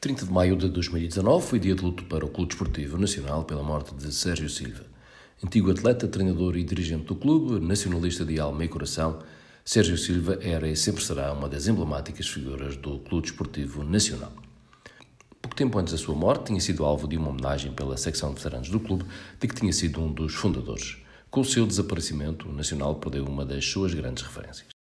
30 de maio de 2019 foi dia de luto para o Clube Desportivo Nacional pela morte de Sérgio Silva. Antigo atleta, treinador e dirigente do clube, nacionalista de alma e coração, Sérgio Silva era e sempre será uma das emblemáticas figuras do Clube Desportivo Nacional. Pouco tempo antes da sua morte, tinha sido alvo de uma homenagem pela secção de veteranos do clube, de que tinha sido um dos fundadores. Com o seu desaparecimento, o Nacional perdeu uma das suas grandes referências.